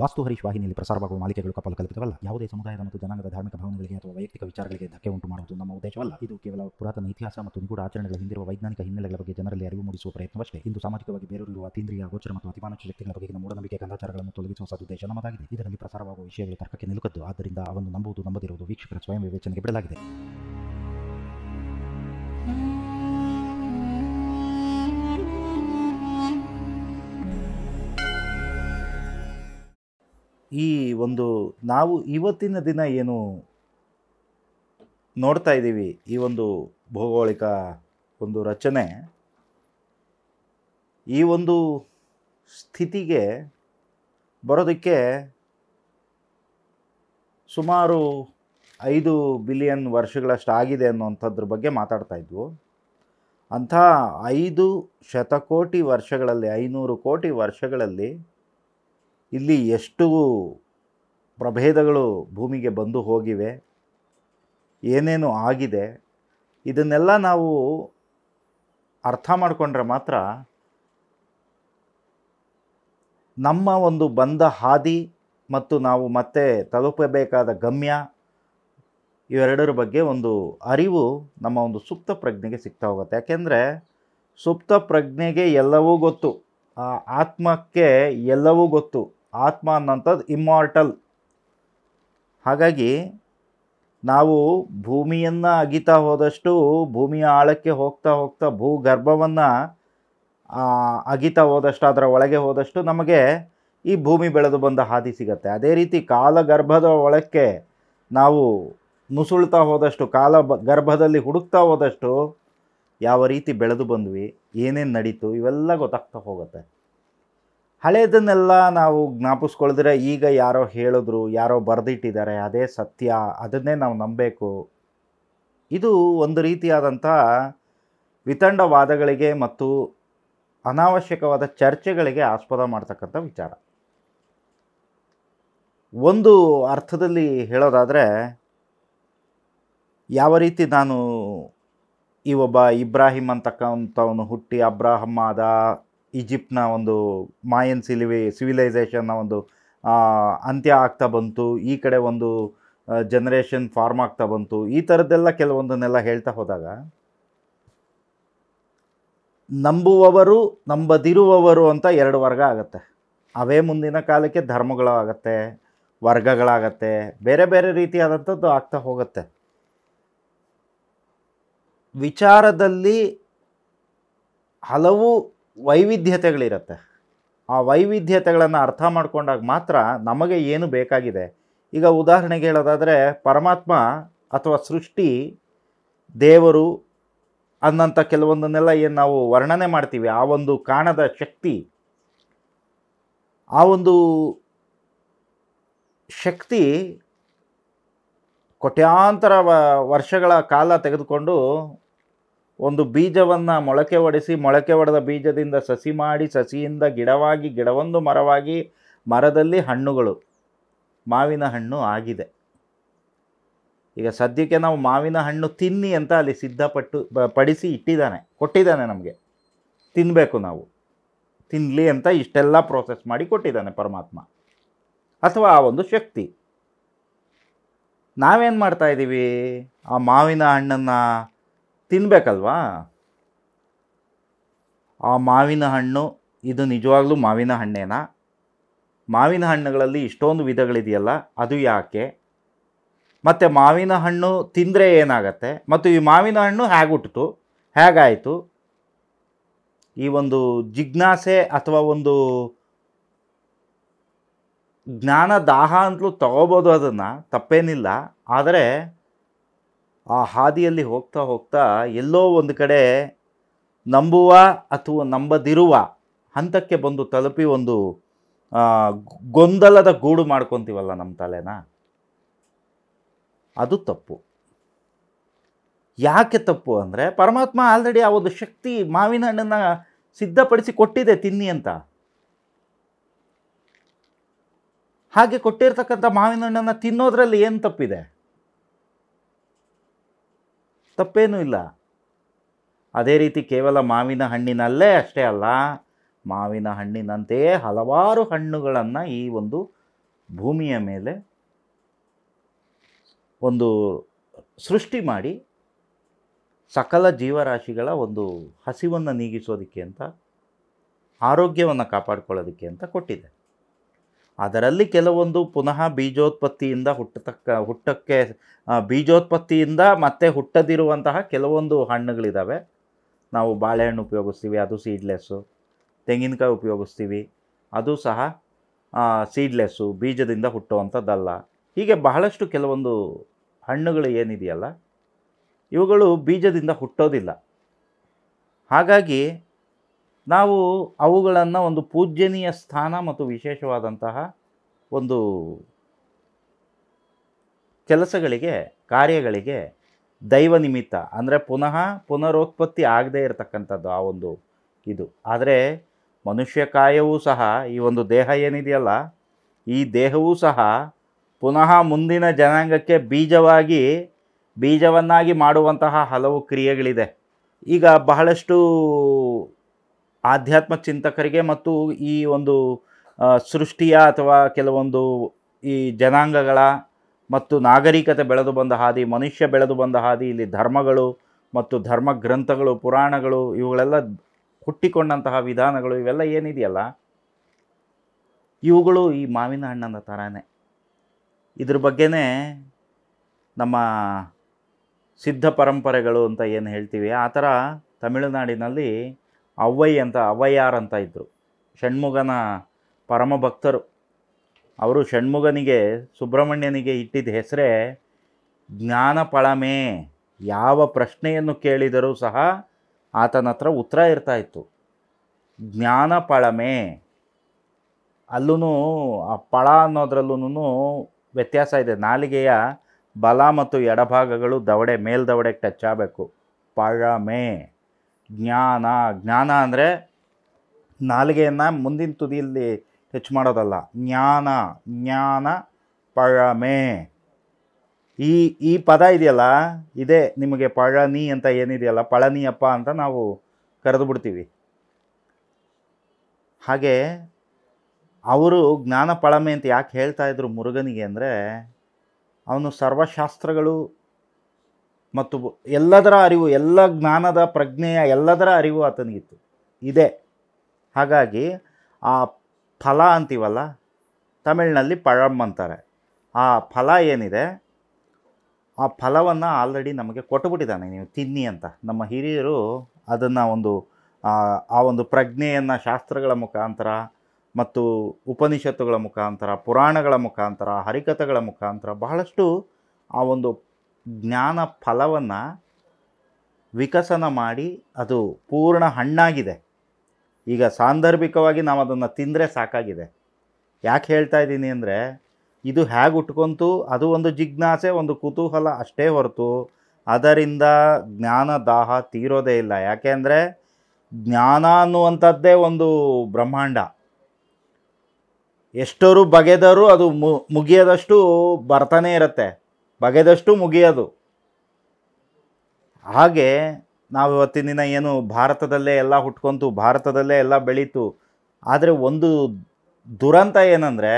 ವಾಸ್ತು ವಾಹಿನಿಯಲ್ಲಿ ಪ್ರಸಾರವಾಗುವ ಮಾಲಿಕೆಗಳು ಕಪಾಲ ಕಲ್ಪಿತವಲ್ಲ ಯಾವುದೇ ಸಮುದಾಯದ ಮತ್ತು ಜನಾಂಗದ ಧಾರ್ಮಿಕ ಭಾವನೆಗಳಿಗೆ ಅಥವಾ ವೈಯಕ್ತಿಕ ವಿಚಾರಗಳಿಗೆ ಧಕ್ಕೆ ಉಂಟು ಮಾಡುವುದು ನಮ್ಮ ಉದ್ದೇಶವಲ್ಲ ಇದು ಕೇವಲ ಪುರಾತನ ಇತಿಹಾಸ ಮತ್ತು ನಿಗೂಢ ಆಚರಣೆಗಳ ಹಿಂದಿರುವ ವೈಜ್ಞಾನಿಕ ಹಿನ್ನೆಲೆಗಳ ಬಗ್ಗೆ ಜನರಲ್ಲಿ ಅರಿವು ಮೂಡಿಸುವ ಪ್ರಯತ್ನವಷ್ಟೇ ಇಂದು ಸಾಮಾಜಿಕವಾಗಿ ಬೇರೂರಿರುವ ಅತೀಂದ್ರಿಯ ಗೋಚರ ಮತ್ತು ಅತಿಮಾನುಷ ಶಕ್ತಿಗಳ ಬಗೆಗಿನ ಮೂಢನಂಬಿಕೆ ಕಂದಾಚಾರಗಳನ್ನು ತೊಲಗಿಸುವ ಸದುದ್ದೇಶ ನಮ್ಮದಾಗಿದೆ ಇದರಲ್ಲಿ ಪ್ರಸಾರವಾಗುವ ವಿಷಯಗಳು ತರ್ಕಕ್ಕೆ ನಿಲುಕದ್ದು ಆದ್ದರಿಂದ ಅವನ್ನು ನಂಬುವುದು ನಂಬದಿರುವುದು ವೀಕ್ಷಕರ ಸ್ವಯಂ ವಿವೇಚನೆಗೆ ಬಿಡಲಾಗಿದೆ ಈ ಒಂದು ನಾವು ಇವತ್ತಿನ ದಿನ ಏನು ನೋಡ್ತಾ ಇದ್ದೀವಿ ಈ ಒಂದು ಭೌಗೋಳಿಕ ಒಂದು ರಚನೆ ಈ ಒಂದು ಸ್ಥಿತಿಗೆ ಬರೋದಕ್ಕೆ ಸುಮಾರು ಐದು ಬಿಲಿಯನ್ ವರ್ಷಗಳಷ್ಟು ಆಗಿದೆ ಅನ್ನೋಂಥದ್ರ ಬಗ್ಗೆ ಮಾತಾಡ್ತಾ ಇದ್ವು ಅಂಥ ಐದು ಶತಕೋಟಿ ವರ್ಷಗಳಲ್ಲಿ ಐನೂರು ಕೋಟಿ ವರ್ಷಗಳಲ್ಲಿ ಇಲ್ಲಿ ಎಷ್ಟು ಪ್ರಭೇದಗಳು ಭೂಮಿಗೆ ಬಂದು ಹೋಗಿವೆ ಏನೇನು ಆಗಿದೆ ಇದನ್ನೆಲ್ಲ ನಾವು ಅರ್ಥ ಮಾಡಿಕೊಂಡ್ರೆ ಮಾತ್ರ ನಮ್ಮ ಒಂದು ಬಂದ ಹಾದಿ ಮತ್ತು ನಾವು ಮತ್ತೆ ತಲುಪಬೇಕಾದ ಗಮ್ಯ ಇವೆರಡರ ಬಗ್ಗೆ ಒಂದು ಅರಿವು ನಮ್ಮ ಒಂದು ಸುಪ್ತ ಪ್ರಜ್ಞೆಗೆ ಸಿಗ್ತಾ ಹೋಗುತ್ತೆ ಯಾಕೆಂದರೆ ಸುಪ್ತ ಪ್ರಜ್ಞೆಗೆ ಎಲ್ಲವೂ ಗೊತ್ತು ಆ ಆತ್ಮಕ್ಕೆ ಎಲ್ಲವೂ ಗೊತ್ತು ಆತ್ಮ ಅನ್ನೋಂಥದ್ದು ಇಮ್ಮಾರ್ಟಲ್ ಹಾಗಾಗಿ ನಾವು ಭೂಮಿಯನ್ನು ಅಗಿತಾ ಹೋದಷ್ಟು ಭೂಮಿಯ ಆಳಕ್ಕೆ ಹೋಗ್ತಾ ಹೋಗ್ತಾ ಭೂಗರ್ಭವನ್ನು ಅಗಿತಾ ಹೋದಷ್ಟು ಅದರ ಒಳಗೆ ಹೋದಷ್ಟು ನಮಗೆ ಈ ಭೂಮಿ ಬೆಳೆದು ಬಂದ ಹಾದಿ ಸಿಗತ್ತೆ ಅದೇ ರೀತಿ ಕಾಲಗರ್ಭದ ಒಳಕ್ಕೆ ನಾವು ನುಸುಳ್ತಾ ಹೋದಷ್ಟು ಕಾಲ ಗರ್ಭದಲ್ಲಿ ಹುಡುಕ್ತಾ ಹೋದಷ್ಟು ಯಾವ ರೀತಿ ಬೆಳೆದು ಬಂದ್ವಿ ಏನೇನು ನಡೀತು ಇವೆಲ್ಲ ಗೊತ್ತಾಗ್ತಾ ಹೋಗುತ್ತೆ ಹಳೆಯದನ್ನೆಲ್ಲ ನಾವು ಜ್ಞಾಪಿಸ್ಕೊಳ್ದ್ರೆ ಈಗ ಯಾರೋ ಹೇಳಿದ್ರು ಯಾರೋ ಬರೆದಿಟ್ಟಿದ್ದಾರೆ ಅದೇ ಸತ್ಯ ಅದನ್ನೇ ನಾವು ನಂಬಬೇಕು ಇದು ಒಂದು ರೀತಿಯಾದಂಥ ವಿತಂಡವಾದಗಳಿಗೆ ಮತ್ತು ಅನಾವಶ್ಯಕವಾದ ಚರ್ಚೆಗಳಿಗೆ ಆಸ್ಪದ ಮಾಡ್ತಕ್ಕಂಥ ವಿಚಾರ ಒಂದು ಅರ್ಥದಲ್ಲಿ ಹೇಳೋದಾದರೆ ಯಾವ ರೀತಿ ನಾನು ಈ ಒಬ್ಬ ಇಬ್ರಾಹಿಂ ಅಂತಕ್ಕಂಥವನು ಹುಟ್ಟಿ ಅಬ್ರಾಹಮ್ ಆದ ಈಜಿಪ್ಟ್ನ ಒಂದು ಮಾಯನ್ ಸಿಲಿವಿ ಸಿವಿಲೈಸೇಷನ್ನ ಒಂದು ಅಂತ್ಯ ಆಗ್ತಾ ಬಂತು ಈ ಕಡೆ ಒಂದು ಜನರೇಷನ್ ಫಾರ್ಮ್ ಆಗ್ತಾ ಬಂತು ಈ ಥರದ್ದೆಲ್ಲ ಕೆಲವೊಂದನ್ನೆಲ್ಲ ಹೇಳ್ತಾ ಹೋದಾಗ ನಂಬುವವರು ನಂಬದಿರುವವರು ಅಂತ ಎರಡು ವರ್ಗ ಆಗುತ್ತೆ ಅವೇ ಮುಂದಿನ ಕಾಲಕ್ಕೆ ಧರ್ಮಗಳಾಗತ್ತೆ ವರ್ಗಗಳಾಗತ್ತೆ ಬೇರೆ ಬೇರೆ ರೀತಿಯಾದಂಥದ್ದು ಆಗ್ತಾ ಹೋಗುತ್ತೆ ವಿಚಾರದಲ್ಲಿ ಹಲವು ವೈವಿಧ್ಯತೆಗಳಿರುತ್ತೆ ಆ ವೈವಿಧ್ಯತೆಗಳನ್ನು ಅರ್ಥ ಮಾಡ್ಕೊಂಡಾಗ ಮಾತ್ರ ನಮಗೆ ಏನು ಬೇಕಾಗಿದೆ ಈಗ ಉದಾಹರಣೆಗೆ ಹೇಳೋದಾದರೆ ಪರಮಾತ್ಮ ಅಥವಾ ಸೃಷ್ಟಿ ದೇವರು ಅನ್ನಂಥ ಕೆಲವೊಂದನ್ನೆಲ್ಲ ಏನು ನಾವು ವರ್ಣನೆ ಮಾಡ್ತೀವಿ ಆ ಒಂದು ಕಾಣದ ಶಕ್ತಿ ಆ ಒಂದು ಶಕ್ತಿ ಕೋಟ್ಯಾಂತರ ವರ್ಷಗಳ ಕಾಲ ತೆಗೆದುಕೊಂಡು ಒಂದು ಬೀಜವನ್ನು ಮೊಳಕೆ ಒಡೆಸಿ ಮೊಳಕೆ ಒಡೆದ ಬೀಜದಿಂದ ಸಸಿ ಮಾಡಿ ಸಸಿಯಿಂದ ಗಿಡವಾಗಿ ಗಿಡವೊಂದು ಮರವಾಗಿ ಮರದಲ್ಲಿ ಹಣ್ಣುಗಳು ಮಾವಿನ ಹಣ್ಣು ಆಗಿದೆ ಈಗ ಸದ್ಯಕ್ಕೆ ನಾವು ಮಾವಿನ ಹಣ್ಣು ತಿನ್ನಿ ಅಂತ ಅಲ್ಲಿ ಸಿದ್ಧಪಟ್ಟು ಪಡಿಸಿ ಇಟ್ಟಿದ್ದಾನೆ ಕೊಟ್ಟಿದ್ದಾನೆ ನಮಗೆ ತಿನ್ನಬೇಕು ನಾವು ತಿನ್ನಲಿ ಅಂತ ಇಷ್ಟೆಲ್ಲ ಪ್ರೋಸೆಸ್ ಮಾಡಿ ಕೊಟ್ಟಿದ್ದಾನೆ ಪರಮಾತ್ಮ ಅಥವಾ ಆ ಒಂದು ಶಕ್ತಿ ನಾವೇನು ಮಾಡ್ತಾಯಿದ್ದೀವಿ ಆ ಮಾವಿನ ಹಣ್ಣನ್ನು ತಿನ್ನಬೇಕಲ್ವಾ ಆ ಮಾವಿನ ಹಣ್ಣು ಇದು ನಿಜವಾಗ್ಲೂ ಮಾವಿನ ಹಣ್ಣೇನಾ ಮಾವಿನ ಹಣ್ಣುಗಳಲ್ಲಿ ಇಷ್ಟೊಂದು ವಿಧಗಳಿದೆಯಲ್ಲ ಅದು ಯಾಕೆ ಮತ್ತು ಮಾವಿನ ಹಣ್ಣು ತಿಂದರೆ ಏನಾಗತ್ತೆ ಮತ್ತು ಈ ಮಾವಿನ ಹಣ್ಣು ಹೇಗುಟ್ಟಿತು ಹೇಗಾಯಿತು ಈ ಒಂದು ಜಿಜ್ಞಾಸೆ ಅಥವಾ ಒಂದು ಜ್ಞಾನ ದಾಹ ಅಂತಲೂ ತಗೋಬೋದು ಅದನ್ನು ತಪ್ಪೇನಿಲ್ಲ ಆದರೆ ಆ ಹಾದಿಯಲ್ಲಿ ಹೋಗ್ತಾ ಹೋಗ್ತಾ ಎಲ್ಲೋ ಒಂದು ಕಡೆ ನಂಬುವ ಅಥವಾ ನಂಬದಿರುವ ಹಂತಕ್ಕೆ ಬಂದು ತಲುಪಿ ಒಂದು ಗೊಂದಲದ ಗೂಡು ಮಾಡ್ಕೊತೀವಲ್ಲ ನಮ್ಮ ತಲೆನ ಅದು ತಪ್ಪು ಯಾಕೆ ತಪ್ಪು ಅಂದರೆ ಪರಮಾತ್ಮ ಆಲ್ರೆಡಿ ಆ ಒಂದು ಶಕ್ತಿ ಮಾವಿನ ಹಣ್ಣನ್ನು ಸಿದ್ಧಪಡಿಸಿ ಕೊಟ್ಟಿದೆ ತಿನ್ನಿ ಅಂತ ಹಾಗೆ ಕೊಟ್ಟಿರ್ತಕ್ಕಂಥ ಮಾವಿನ ಹಣ್ಣನ್ನು ತಿನ್ನೋದ್ರಲ್ಲಿ ಏನು ತಪ್ಪಿದೆ ತಪ್ಪೇನೂ ಇಲ್ಲ ಅದೇ ರೀತಿ ಕೇವಲ ಮಾವಿನ ಹಣ್ಣಿನಲ್ಲೇ ಅಷ್ಟೇ ಅಲ್ಲ ಮಾವಿನ ಹಣ್ಣಿನಂತೆಯೇ ಹಲವಾರು ಹಣ್ಣುಗಳನ್ನು ಈ ಒಂದು ಭೂಮಿಯ ಮೇಲೆ ಒಂದು ಸೃಷ್ಟಿ ಮಾಡಿ ಸಕಲ ಜೀವರಾಶಿಗಳ ಒಂದು ಹಸಿವನ್ನು ನೀಗಿಸೋದಕ್ಕೆ ಅಂತ ಆರೋಗ್ಯವನ್ನು ಕಾಪಾಡ್ಕೊಳ್ಳೋದಕ್ಕೆ ಅಂತ ಕೊಟ್ಟಿದೆ ಅದರಲ್ಲಿ ಕೆಲವೊಂದು ಪುನಃ ಬೀಜೋತ್ಪತ್ತಿಯಿಂದ ಹುಟ್ಟತಕ್ಕ ಹುಟ್ಟಕ್ಕೆ ಬೀಜೋತ್ಪತ್ತಿಯಿಂದ ಮತ್ತೆ ಹುಟ್ಟದಿರುವಂತಹ ಕೆಲವೊಂದು ಹಣ್ಣುಗಳಿದ್ದಾವೆ ನಾವು ಬಾಳೆಹಣ್ಣು ಉಪಯೋಗಿಸ್ತೀವಿ ಅದು ಸೀಡ್ಲೆಸ್ಸು ತೆಂಗಿನಕಾಯಿ ಉಪಯೋಗಿಸ್ತೀವಿ ಅದು ಸಹ ಸೀಡ್ಲೆಸ್ಸು ಬೀಜದಿಂದ ಹುಟ್ಟುವಂಥದ್ದಲ್ಲ ಹೀಗೆ ಬಹಳಷ್ಟು ಕೆಲವೊಂದು ಹಣ್ಣುಗಳು ಏನಿದೆಯಲ್ಲ ಇವುಗಳು ಬೀಜದಿಂದ ಹುಟ್ಟೋದಿಲ್ಲ ಹಾಗಾಗಿ ನಾವು ಅವುಗಳನ್ನು ಒಂದು ಪೂಜ್ಯನೀಯ ಸ್ಥಾನ ಮತ್ತು ವಿಶೇಷವಾದಂತಹ ಒಂದು ಕೆಲಸಗಳಿಗೆ ಕಾರ್ಯಗಳಿಗೆ ದೈವ ನಿಮಿತ್ತ ಅಂದರೆ ಪುನಃ ಪುನರೋತ್ಪತ್ತಿ ಆಗದೇ ಇರತಕ್ಕಂಥದ್ದು ಆ ಒಂದು ಇದು ಆದರೆ ಮನುಷ್ಯ ಕಾಯವೂ ಸಹ ಈ ಒಂದು ದೇಹ ಏನಿದೆಯಲ್ಲ ಈ ದೇಹವೂ ಸಹ ಪುನಃ ಮುಂದಿನ ಜನಾಂಗಕ್ಕೆ ಬೀಜವಾಗಿ ಬೀಜವನ್ನಾಗಿ ಮಾಡುವಂತಹ ಹಲವು ಕ್ರಿಯೆಗಳಿದೆ ಈಗ ಬಹಳಷ್ಟು ಆಧ್ಯಾತ್ಮ ಚಿಂತಕರಿಗೆ ಮತ್ತು ಈ ಒಂದು ಸೃಷ್ಟಿಯ ಅಥವಾ ಕೆಲವೊಂದು ಈ ಜನಾಂಗಗಳ ಮತ್ತು ನಾಗರಿಕತೆ ಬೆಳೆದು ಬಂದ ಹಾದಿ ಮನುಷ್ಯ ಬೆಳೆದು ಬಂದ ಹಾದಿ ಇಲ್ಲಿ ಧರ್ಮಗಳು ಮತ್ತು ಧರ್ಮ ಗ್ರಂಥಗಳು ಪುರಾಣಗಳು ಇವುಗಳೆಲ್ಲ ಹುಟ್ಟಿಕೊಂಡಂತಹ ವಿಧಾನಗಳು ಇವೆಲ್ಲ ಏನಿದೆಯಲ್ಲ ಇವುಗಳು ಈ ಮಾವಿನ ಹಣ್ಣನ ಥರನೇ ಇದ್ರ ಬಗ್ಗೆ ನಮ್ಮ ಸಿದ್ಧ ಪರಂಪರೆಗಳು ಅಂತ ಏನು ಹೇಳ್ತೀವಿ ಆ ಥರ ತಮಿಳುನಾಡಿನಲ್ಲಿ ಅವ್ವಯ್ಯ ಅಂತ ಅವ್ವಯ್ಯಾರ್ ಅಂತ ಇದ್ದರು ಷಣ್ಮುಗನ ಪರಮ ಭಕ್ತರು ಅವರು ಷಣ್ಮುಗನಿಗೆ ಸುಬ್ರಹ್ಮಣ್ಯನಿಗೆ ಇಟ್ಟಿದ್ದ ಹೆಸರೇ ಜ್ಞಾನಪಳಮೆ ಯಾವ ಪ್ರಶ್ನೆಯನ್ನು ಕೇಳಿದರೂ ಸಹ ಆತನ ಹತ್ರ ಉತ್ತರ ಇರ್ತಾಯಿತ್ತು ಜ್ಞಾನಪಳಮೆ ಅಲ್ಲೂ ಆ ಪಳ ಅನ್ನೋದ್ರಲ್ಲೂ ವ್ಯತ್ಯಾಸ ಇದೆ ನಾಲಿಗೆಯ ಬಲ ಮತ್ತು ಎಡಭಾಗಗಳು ದವಡೆ ಮೇಲ್ದವಡೆಗೆ ಟಚ್ ಆಗಬೇಕು ಪಳಮೆ ಜ್ಞಾನ ಜ್ಞಾನ ಅಂದರೆ ನಾಲಿಗೆಯನ್ನು ಮುಂದಿನ ತುದಿಯಲ್ಲಿ ಹೆಚ್ಚು ಮಾಡೋದಲ್ಲ ಜ್ಞಾನ ಜ್ಞಾನ ಪಳಮೆ ಈ ಈ ಪದ ಇದೆಯಲ್ಲ ಇದೇ ನಿಮಗೆ ಪಳನಿ ಅಂತ ಏನಿದೆಯಲ್ಲ ಪಳನಿಯಪ್ಪ ಅಂತ ನಾವು ಕರೆದು ಬಿಡ್ತೀವಿ ಹಾಗೆ ಅವರು ಜ್ಞಾನ ಪಳಮೆ ಅಂತ ಯಾಕೆ ಹೇಳ್ತಾ ಇದ್ರು ಮುರುಗನಿಗೆ ಅಂದರೆ ಅವನು ಸರ್ವಶಾಸ್ತ್ರಗಳು ಮತ್ತು ಎಲ್ಲದರ ಅರಿವು ಎಲ್ಲ ಜ್ಞಾನದ ಪ್ರಜ್ಞೆಯ ಎಲ್ಲದರ ಅರಿವು ಆತನಿಗಿತ್ತು ಇದೆ ಹಾಗಾಗಿ ಆ ಫಲ ಅಂತೀವಲ್ಲ ತಮಿಳಿನಲ್ಲಿ ಪಳಮ್ ಅಂತಾರೆ ಆ ಫಲ ಏನಿದೆ ಆ ಫಲವನ್ನು ಆಲ್ರೆಡಿ ನಮಗೆ ಕೊಟ್ಟುಬಿಟ್ಟಿದ್ದಾನೆ ನೀವು ತಿನ್ನಿ ಅಂತ ನಮ್ಮ ಹಿರಿಯರು ಅದನ್ನು ಒಂದು ಆ ಒಂದು ಪ್ರಜ್ಞೆಯನ್ನು ಶಾಸ್ತ್ರಗಳ ಮುಖಾಂತರ ಮತ್ತು ಉಪನಿಷತ್ತುಗಳ ಮುಖಾಂತರ ಪುರಾಣಗಳ ಮುಖಾಂತರ ಹರಿಕಥಗಳ ಮುಖಾಂತರ ಬಹಳಷ್ಟು ಆ ಒಂದು ಜ್ಞಾನ ಫಲವನ್ನು ವಿಕಸನ ಮಾಡಿ ಅದು ಪೂರ್ಣ ಹಣ್ಣಾಗಿದೆ ಈಗ ಸಾಂದರ್ಭಿಕವಾಗಿ ನಾವು ಅದನ್ನು ತಿಂದರೆ ಸಾಕಾಗಿದೆ ಯಾಕೆ ಹೇಳ್ತಾ ಇದ್ದೀನಿ ಅಂದರೆ ಇದು ಹೇಗೆ ಉಟ್ಕೊಂತು ಅದು ಒಂದು ಜಿಜ್ಞಾಸೆ ಒಂದು ಕುತೂಹಲ ಅಷ್ಟೇ ಹೊರತು ಅದರಿಂದ ಜ್ಞಾನ ದಾಹ ತೀರೋದೇ ಇಲ್ಲ ಯಾಕೆ ಅಂದರೆ ಜ್ಞಾನ ಅನ್ನುವಂಥದ್ದೇ ಒಂದು ಬ್ರಹ್ಮಾಂಡ ಎಷ್ಟರು ಬಗೆದರೂ ಅದು ಮುಗಿಯದಷ್ಟು ಬರ್ತಾನೆ ಇರುತ್ತೆ ಬಗೆದಷ್ಟು ಮುಗಿಯೋದು ಹಾಗೆ ನಾವು ಇವತ್ತಿನ ದಿನ ಏನು ಭಾರತದಲ್ಲೇ ಎಲ್ಲ ಹುಟ್ಕೊಂತು ಭಾರತದಲ್ಲೇ ಎಲ್ಲ ಬೆಳೀತು ಆದರೆ ಒಂದು ದುರಂತ ಏನಂದರೆ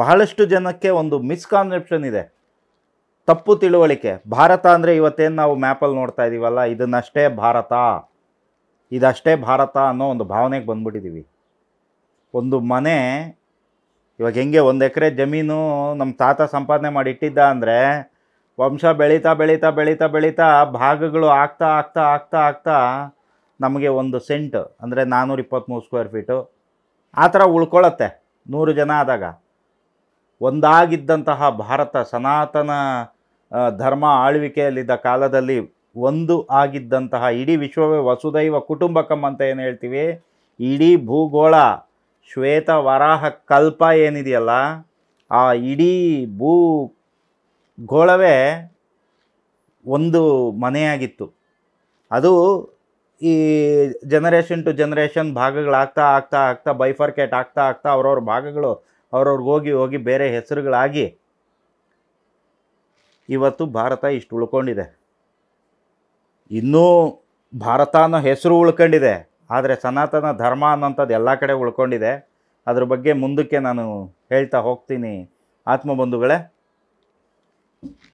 ಬಹಳಷ್ಟು ಜನಕ್ಕೆ ಒಂದು ಮಿಸ್ಕಾನ್ಸೆಪ್ಷನ್ ಇದೆ ತಪ್ಪು ತಿಳುವಳಿಕೆ ಭಾರತ ಅಂದರೆ ಇವತ್ತೇನು ನಾವು ಮ್ಯಾಪಲ್ಲಿ ನೋಡ್ತಾ ಇದ್ದೀವಲ್ಲ ಇದನ್ನಷ್ಟೇ ಭಾರತ ಇದಷ್ಟೇ ಭಾರತ ಅನ್ನೋ ಒಂದು ಭಾವನೆಗೆ ಬಂದ್ಬಿಟ್ಟಿದ್ದೀವಿ ಒಂದು ಮನೆ ಇವಾಗ ಹೆಂಗೆ ಒಂದು ಎಕರೆ ಜಮೀನು ನಮ್ಮ ತಾತ ಸಂಪಾದನೆ ಮಾಡಿ ಇಟ್ಟಿದ್ದ ಅಂದರೆ ವಂಶ ಬೆಳೀತಾ ಬೆಳೀತಾ ಬೆಳೀತಾ ಬೆಳೀತಾ ಭಾಗಗಳು ಆಗ್ತಾ ಆಗ್ತಾ ಆಗ್ತಾ ಆಗ್ತಾ ನಮಗೆ ಒಂದು ಸೆಂಟ್ ಅಂದರೆ ನಾನ್ನೂರ ಇಪ್ಪತ್ತ್ಮೂರು ಸ್ಕ್ವೇರ್ ಫೀಟು ಆ ಥರ ಉಳ್ಕೊಳ್ಳತ್ತೆ ನೂರು ಜನ ಆದಾಗ ಒಂದಾಗಿದ್ದಂತಹ ಭಾರತ ಸನಾತನ ಧರ್ಮ ಆಳ್ವಿಕೆಯಲ್ಲಿದ್ದ ಕಾಲದಲ್ಲಿ ಒಂದು ಆಗಿದ್ದಂತಹ ಇಡೀ ವಿಶ್ವವೇ ವಸುದೈವ ಕುಟುಂಬಕಂ ಅಂತ ಏನು ಹೇಳ್ತೀವಿ ಇಡೀ ಭೂಗೋಳ ಶ್ವೇತ ವರಾಹ ಕಲ್ಪ ಏನಿದೆಯಲ್ಲ ಆ ಇಡೀ ಭೂ ಗೋಳವೇ ಒಂದು ಮನೆಯಾಗಿತ್ತು ಅದು ಈ ಜನರೇಷನ್ ಟು ಜನರೇಷನ್ ಭಾಗಗಳಾಗ್ತಾ ಆಗ್ತಾ ಆಗ್ತಾ ಬೈಫರ್ಕೇಟ್ ಆಗ್ತಾ ಆಗ್ತಾ ಅವ್ರವ್ರ ಭಾಗಗಳು ಅವ್ರವ್ರಿಗೆ ಹೋಗಿ ಹೋಗಿ ಬೇರೆ ಹೆಸರುಗಳಾಗಿ ಇವತ್ತು ಭಾರತ ಇಷ್ಟು ಉಳ್ಕೊಂಡಿದೆ ಇನ್ನೂ ಭಾರತ ಅನ್ನೋ ಹೆಸರು ಉಳ್ಕೊಂಡಿದೆ ಆದರೆ ಸನಾತನ ಧರ್ಮ ಅನ್ನೋಂಥದ್ದು ಎಲ್ಲ ಕಡೆ ಉಳ್ಕೊಂಡಿದೆ ಅದ್ರ ಬಗ್ಗೆ ಮುಂದಕ್ಕೆ ನಾನು ಹೇಳ್ತಾ ಹೋಗ್ತೀನಿ ಆತ್ಮಬಂಧುಗಳೇ